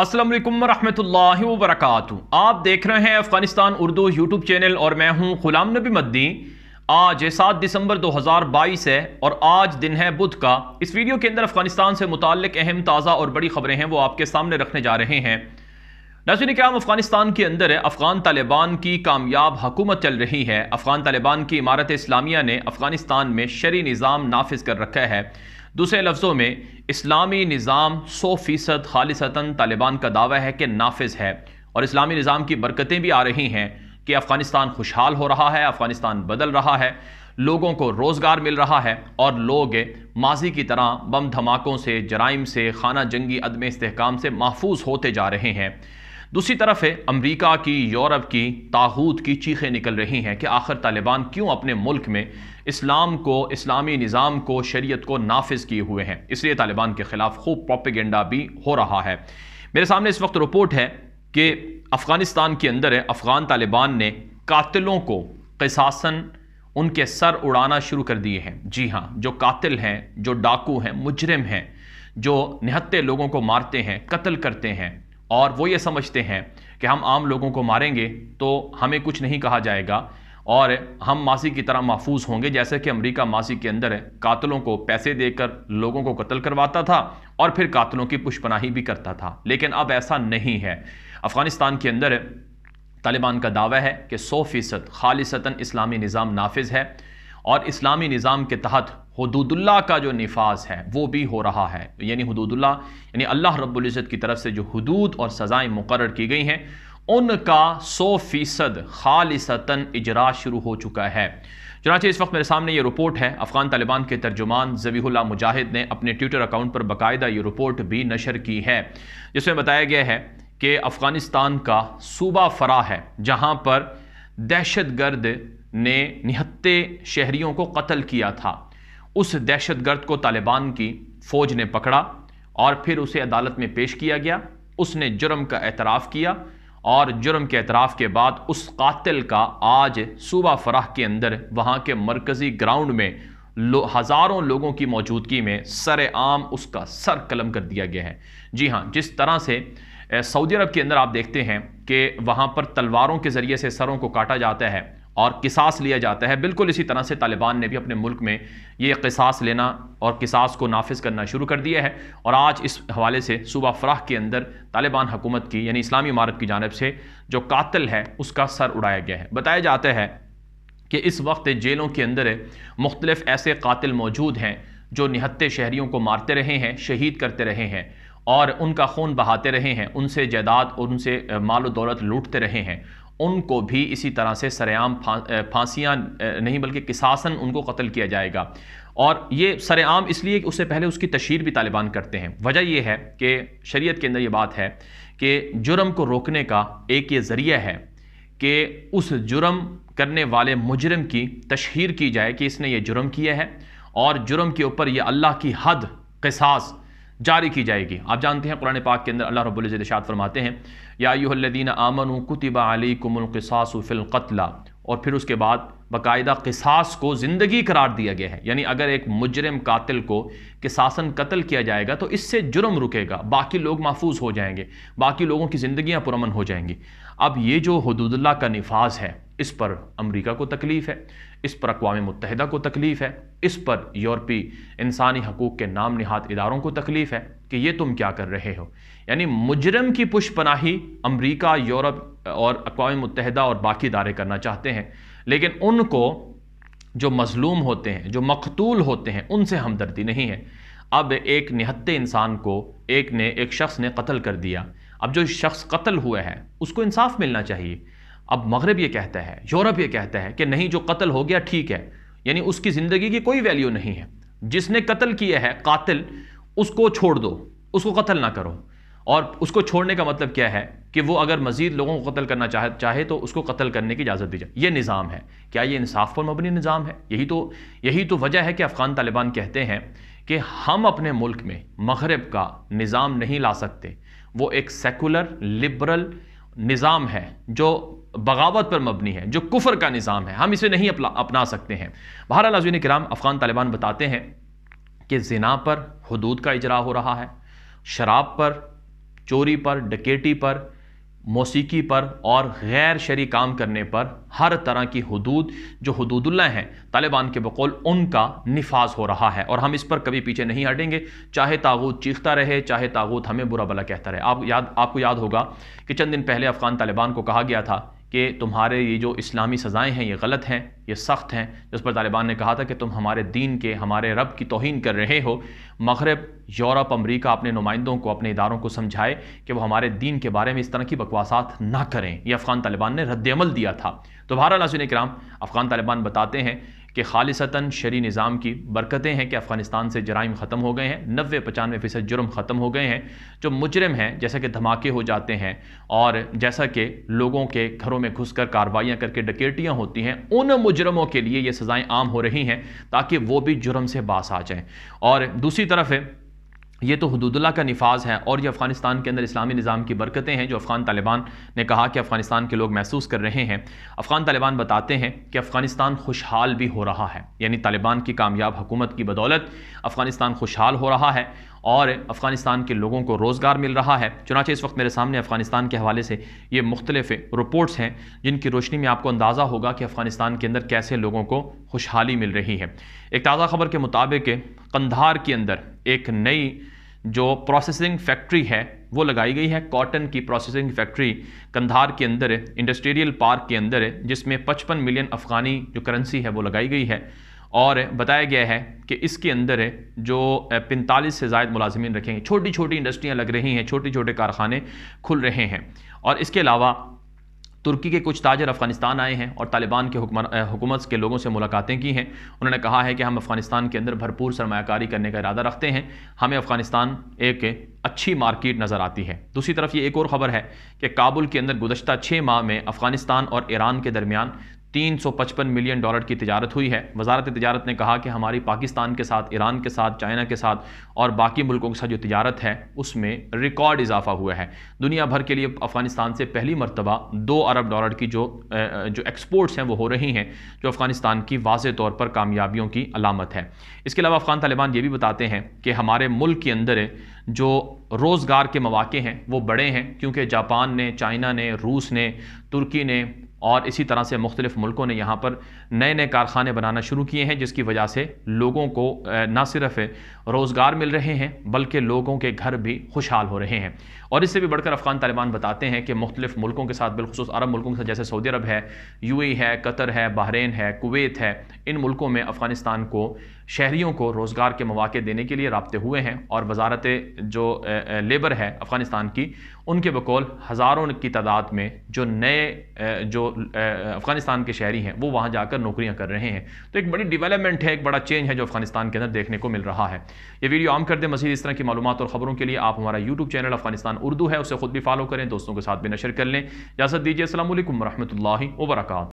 असलम वरहमल वरक आप देख रहे हैं अफगानिस्तान उर्दू यूट्यूब चैनल और मैं हूं गुलाम नबी मद्दी आज सात दिसंबर 2022 है और आज दिन है बुध का इस वीडियो के अंदर अफगानिस्तान से मुतक अहम ताज़ा और बड़ी खबरें हैं वो आपके सामने रखने जा रहे हैं नाजन क्या अफगानिस्तान के अंदर अफगान तालिबान की कामयाब हुकूमत चल रही है अफगान तालिबान की इमारत इस्लामिया ने अफगानिस्तान में शरी निज़ाम नाफिज कर रखा है दूसरे लफ्ज़ों में इस्लामी निज़ाम सौ फ़ीसद खालिशता तालिबान का दावा है कि नाफिज है और इस्लामी निज़ाम की बरकतें भी आ रही हैं कि अफ़गानिस्तान खुशहाल हो रहा है अफ़गानिस्तान बदल रहा है लोगों को रोज़गार मिल रहा है और लोग माजी की तरह बम धमाकों से जराइम से खाना जंगी अदम इसकाम से महफूज होते जा रहे हैं दूसरी तरफ है अमरीका की यूरोप की ताहूत की चीखें निकल रही हैं कि आखिर तालिबान क्यों अपने मुल्क में इस्लाम को इस्लामी निज़ाम को शरीयत को नाफिज किए हुए हैं इसलिए तालिबान के ख़िलाफ़ खूब प्रोपेगेंडा भी हो रहा है मेरे सामने इस वक्त रिपोर्ट है कि अफ़गानिस्तान के अंदर है अफ़गान तालिबान ने कातिलों को कसासन उनके सर उड़ाना शुरू कर दिए हैं जी हाँ जो कातिल हैं जो डाकू हैं मुजरम हैं जो निहत्ते लोगों को मारते हैं कत्ल करते हैं और वो ये समझते हैं कि हम आम लोगों को मारेंगे तो हमें कुछ नहीं कहा जाएगा और हम मासी की तरह महफूज होंगे जैसे कि अमेरिका मासी के अंदर कातलों को पैसे देकर लोगों को कत्ल करवाता था और फिर कातलों की पुष्पनाही भी करता था लेकिन अब ऐसा नहीं है अफ़गानिस्तान के अंदर तालिबान का दावा है कि सौ फ़ीसद खालिशता इस्लामी निज़ाम नाफिज है और इस्लामी निज़ाम के तहत हदूदुल्ला का जो नफाज है वो भी हो रहा है यानी हदूदुल्ला यानी अल्लाह रब्ज़त की तरफ से जो हदूद और सज़ाएँ मुकर की गई हैं उनका सौ फ़ीसद खालसता इजरा शुरू हो चुका है चनाचे इस वक्त मेरे सामने ये रिपोर्ट है अफ़गान तालिबान के तर्जुमान जबीहुल्ला मुजाहिद ने अपने ट्विटर अकाउंट पर बाकायदा ये रिपोर्ट भी नशर की है जिसमें बताया गया है कि अफ़गानिस्तान का सूबा फरा है जहाँ पर दहशत गर्द ने निहत्ते शहरीों को कत्ल किया था उस दहशतगर्द को तालिबान की फ़ौज ने पकड़ा और फिर उसे अदालत में पेश किया गया उसने जुर्म का एतराफ़ किया और जुर्म के एतराफ़ के बाद उस कातिल का आज सूबा फराह के अंदर वहाँ के मरकज़ी ग्राउंड में लो, हज़ारों लोगों की मौजूदगी में सरेआम उसका सर कलम कर दिया गया है जी हाँ जिस तरह से सऊदी अरब के अंदर आप देखते हैं कि वहाँ पर तलवारों के ज़रिए से सरों को काटा जाता है और किसास लिया जाता है बिल्कुल इसी तरह से तालिबान ने भी अपने मुल्क में ये किसास लेना और किसास को नाफिज करना शुरू कर दिया है और आज इस हवाले से सूबा फराह के अंदर तालिबान हुकूमत की यानी इस्लामी इमारत की जानब से जो कातिल है उसका सर उड़ाया गया है बताया जाता है कि इस वक्त जेलों के अंदर मुख्तलिफ़ ऐसे कातिल मौजूद हैं जो निहत्ते शहरीों को मारते रहे हैं शहीद करते रहे हैं और उनका खून बहाते रहे हैं उनसे जायदाद और उनसे माल दौलत लूटते रहे हैं उनको भी इसी तरह से सरेआम फांसियाँ नहीं बल्कि किसासन उनको कत्ल किया जाएगा और ये सरेआम इसलिए उससे पहले उसकी तशहर भी तालिबान करते हैं वजह यह है कि शरीयत के अंदर ये बात है कि जुर्म को रोकने का एक ये ज़रिया है कि उस जुर्म करने वाले मुजरम की तशहर की जाए कि इसने ये जुर्म किया है और जुर्म के ऊपर यह अल्लाह की हद कसास जारी की जाएगी आप जानते हैं कुरान पाक के अंदर अल्लाह रब्ज़त फरमाते हैं यादीन आमन कुतबा अली कुमलकसासफ़िलकतला और फिर उसके बाद बाकायदा किसास को ज़िंदगी करार दिया गया है यानी अगर एक मुजरम कातिल को किसासन कत्ल किया जाएगा तो इससे जुर्म रुकेगा बाकी लोग महफूज हो जाएंगे बाकी लोगों की ज़िंदियाँ पुरमन हो जाएंगी अब ये जो हदूदल्ला का नफाज है इस पर अमरीका को तकलीफ़ है इस पर अकवा मुतहदा को तकलीफ़ है इस पर यूरोपी इंसानी हकूक़ के नाम नहात इदारों को तकलीफ़ है कि ये तुम क्या कर रहे हो यानी मुजरम की पुष्प पनाही अमरीका यूरोप और अकवा मुतहदा और बाकी इदारे करना चाहते हैं लेकिन उनको जो मजलूम होते हैं जो मकतूल होते हैं उनसे हमदर्दी नहीं है अब एक निहत्ते इंसान को एक ने एक शख्स ने कत्ल कर दिया अब जो शख्स कत्ल हुआ है उसको इंसाफ मिलना चाहिए अब मगरब ये कहता है यूरोप ये कहता है कि नहीं जो कत्ल हो गया ठीक है यानी उसकी ज़िंदगी की कोई वैल्यू नहीं है जिसने कत्ल किया है कातिल उसको छोड़ दो उसको कत्ल ना करो और उसको छोड़ने का मतलब क्या है कि वो अगर मजीद लोगों को कत्ल करना चाहे चाहे तो उसको कत्ल करने की इजाज़त दी जाए ये निज़ाम है क्या ये इंसाफ पर मबनी निज़ाम है यही तो यही तो वजह है कि अफ़गान तालिबान कहते हैं कि हम अपने मुल्क में मगरब का निज़ाम नहीं ला सकते वो एक सेकुलर लिबरल निज़ाम है जो बगावत पर मबनी है जो कुफर का निज़ाम है हम इसे नहीं अपना अपना सकते हैं बहरहाल नाजीन कराम अफ़गान तालिबान बताते हैं कि जना पर हदूद का इजरा हो रहा है शराब पर चोरी पर डकेटी पर मौसीकी पर और गैर शरी काम करने पर हर तरह की हदूद जो हदूदुल्ला हैं तालिबान के बकौल उनका नफाज हो रहा है और हम इस पर कभी पीछे नहीं हटेंगे चाहे तागूत चीखता रहे चाहे तागूत हमें बुरा भला कहता रहे आप याद आपको याद होगा कि चंद दिन पहले अफ़गान तालिबान को कहा गया था कि तुम्हारे ये जो इस्लामी सज़ाएँ हैं ये गलत हैं ये सख्त हैं जिस पर तालिबान ने कहा था कि तुम हमारे दीन के हमारे रब की तोहन कर रहे हो मगरब यूरोप अमरीका अपने नुमाइंदों को अपने इदारों को समझाए कि वह हमारे दीन के बारे में इस तरह की बकवासात ना करें यह अफ़गान तालिबान ने रद्दमल दिया था तो बहरहाल नाजिन कराम अफ़गान तालिबान बताते हैं कि खालिसता शरी निज़ाम की बरकतें हैं कि अफ़गानिस्तान से जराइम ख़त्म हो गए हैं नबे पचानवे फ़ीसद जुर्म ख़त्म हो गए हैं जो मुजरम हैं जैसा कि धमाके हो जाते हैं और जैसा कि लोगों के घरों में घुस कर कार्रवाइयाँ करके डकेटियाँ होती हैं उन मुजरमों के लिए ये सज़ाएँ आम हो रही हैं ताकि वो भी जुर्म से बास आ जाएँ और दूसरी तरफ है ये तो हदूदुल्ला का नफाज है और ये अफ़गानिस्तान के अंदर इस्लामी निज़ाम की बरकतें हैं जो अफ़गान तालिबान ने कहा कि अफ़गानिस्तान के लोग महसूस कर रहे हैं अफ़गान तालिबान बताते हैं कि अफ़गानिस्तान खुशहाल भी हो रहा है यानी तालिबान की कामयाब हुकूमत की बदौलत अफ़गानिस्तान खुशहाल हो रहा है और अफ़गानिस्तान के लोगों को रोज़गार मिल रहा है चुनाचे इस वक्त मेरे सामने अफ़गानिस्तान के हवाले से ये मुख्तलिफ रिपोर्ट्स हैं जिनकी रोशनी में आपको अंदाज़ा होगा कि अफ़गानिस्तान के अंदर कैसे लोगों को खुशहाली मिल रही है एक ताज़ा खबर के मुताबिक कंधार के अंदर एक नई जो प्रोसेसिंग फैक्ट्री है वो लगाई गई है कॉटन की प्रोसेसिंग फैक्ट्री कंधार के अंदर इंडस्ट्रियल पार्क के अंदर जिसमें 55 मिलियन अफ़गानी जो करेंसी है वो लगाई गई है और बताया गया है कि इसके अंदर है जो पैंतालीस से जायद मुलाजमीन रखेंगे छोटी छोटी इंडस्ट्रियाँ लग रही हैं छोटे छोटे कारखाने खुल रहे हैं और इसके अलावा तुर्की के कुछ ताजर अफ़गानिस्तान आए हैं और तालिबान के हुकूमत के लोगों से मुलाकातें की हैं उन्होंने कहा है कि हम अफ़गानिस्तान के अंदर भरपूर सरमाकारी करने का इरादा रखते हैं हमें अफ़गानिस्तान एक अच्छी मार्केट नज़र आती है दूसरी तरफ ये एक और ख़बर है कि काबुल के अंदर गुजशत छः माह में अफ़गानिस्तान और ईरान के दरमियान 355 मिलियन डॉलर की तजारत हुई है वजारत तजारत ने कहा कि हमारी पाकिस्तान के साथ ईरान के साथ चाइना के साथ और बाकी मुल्कों के साथ जो तजारत है उसमें रिकॉर्ड इजाफा हुआ है दुनिया भर के लिए अफ़गानिस्तान से पहली मरतबा दो अरब डॉलर की जो जो एक्सपोर्ट्स हैं वो हो रही हैं जो अफ़गानिस्तान की वाज तौर पर कामयाबियों की अलामत है इसके अलावा अफ़गान तालिबान ये भी बताते हैं कि हमारे मुल्क के अंदर जो रोज़गार के मौाक़े हैं वो बड़े हैं क्योंकि जापान ने चाइना ने रूस ने तुर्की ने और इसी तरह से मुख्तलिफ़ मुल्कों ने यहाँ पर नए नए कारखाने बनाना शुरू किए हैं जिसकी वजह से लोगों को ना सिर्फ रोज़गार मिल रहे हैं बल्कि लोगों के घर भी खुशहाल हो रहे हैं और इससे भी बढ़कर अफ़गान तालिबान बताते हैं कि मुख्तलिफ़ मुल्कों के साथ बिलखसूस अरब मुल्कों के साथ जैसे सऊदी अरब है यू है कतर है बहरीन है कुवैत है इन मुल्कों में अफ़गानिस्तान को शहरीों को रोज़गार के मौाक़े देने के लिए रबते हुए हैं और वजारत जो लेबर है अफ़गानिस्तान की उनके बकौल हज़ारों की तादाद में जो नए जो अफ़गानिस्तान के शहरी हैं वो वहाँ जाकर नौकरियाँ कर रहे हैं तो एक बड़ी डिवेलपमेंट है एक बड़ा चेंज है जो अफ़गानिस्तान के अंदर देखने को मिल रहा है ये वीडियो आम कर दें मजीद इस तरह की मालूम और ख़बरों के लिए आप हमारा यूट्यूब चैनल अफ़गानिस्तान उर्दू है उसे खुद भी फॉलो करें दोस्तों के साथ भी नशर कर लें इजाज़त दीजिए असल वरहमल वर्का